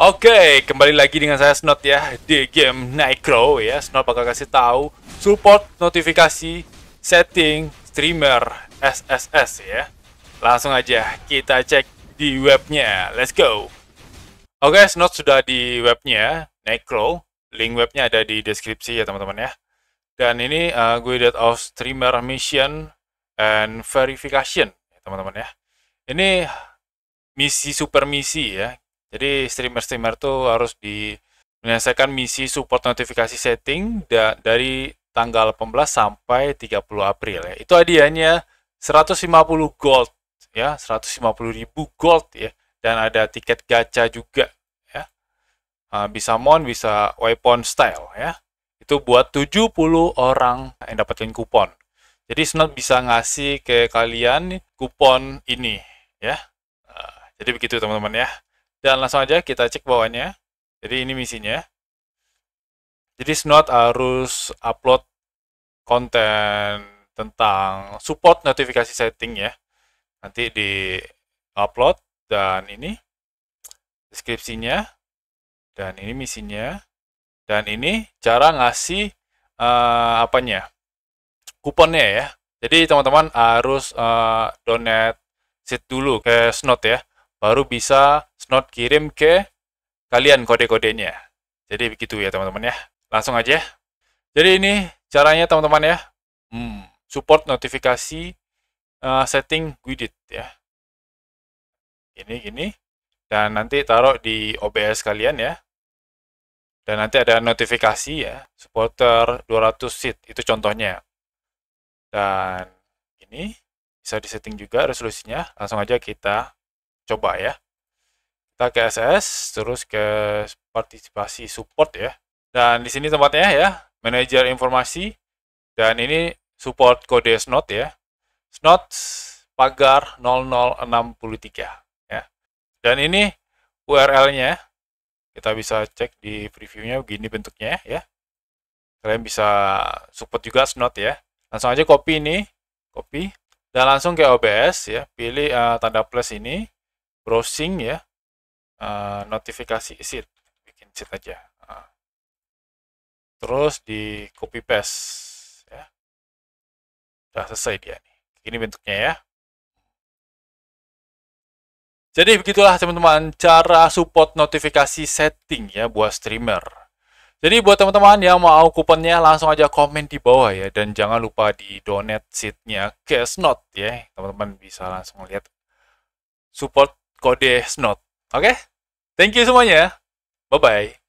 Oke, kembali lagi dengan saya Snot ya di game Nightcrow ya. Snot bakal kasih tahu support notifikasi setting streamer SSS ya. Langsung aja kita cek di webnya. Let's go. Oke, Snot sudah di webnya Nightcrow. Link webnya ada di deskripsi ya teman-teman ya. Dan ini uh, eh, gue of streamer mission and verification ya, teman-teman ya. Ini misi super misi ya jadi streamer-streamer tuh harus di menyelesaikan misi support notifikasi setting da dari tanggal 18 sampai 30 April ya. Itu hadiahnya 150 gold ya, 150 ribu gold ya. Dan ada tiket gacha juga ya. Nah, bisa mon, bisa weapon style ya. Itu buat 70 orang yang dapatin kupon. Jadi Snot bisa ngasih ke kalian kupon ini ya. Nah, jadi begitu teman-teman ya. Dan langsung aja kita cek bawahnya. Jadi ini misinya. Jadi Snot harus upload konten tentang support notifikasi setting ya. Nanti di upload dan ini deskripsinya dan ini misinya dan ini cara ngasih uh, apanya kuponnya ya. Jadi teman-teman harus uh, donate seat dulu ke Snot ya baru bisa snot kirim ke kalian kode-kodenya. Jadi begitu ya teman-teman ya. Langsung aja. Jadi ini caranya teman-teman ya. Hmm, support notifikasi uh, setting Guided ya. Ini gini dan nanti taruh di OBS kalian ya. Dan nanti ada notifikasi ya, supporter 200 seat itu contohnya. Dan ini bisa disetting juga resolusinya. Langsung aja kita coba ya kita ke SS terus ke partisipasi support ya dan di sini tempatnya ya manajer informasi dan ini support kode snot ya snot pagar 0063 ya dan ini URL-nya kita bisa cek di previewnya begini bentuknya ya kalian bisa support juga snot ya langsung aja copy ini copy dan langsung ke OBS ya pilih uh, tanda plus ini browsing ya uh, notifikasi isit bikin isit aja uh. terus di copy paste ya sudah selesai dia nih ini bentuknya ya jadi begitulah teman-teman cara support notifikasi setting ya buat streamer jadi buat teman-teman yang mau kuponnya langsung aja komen di bawah ya dan jangan lupa di donate seatnya not ya teman-teman bisa langsung lihat support kode snot. Oke? Okay? Thank you semuanya. Bye-bye.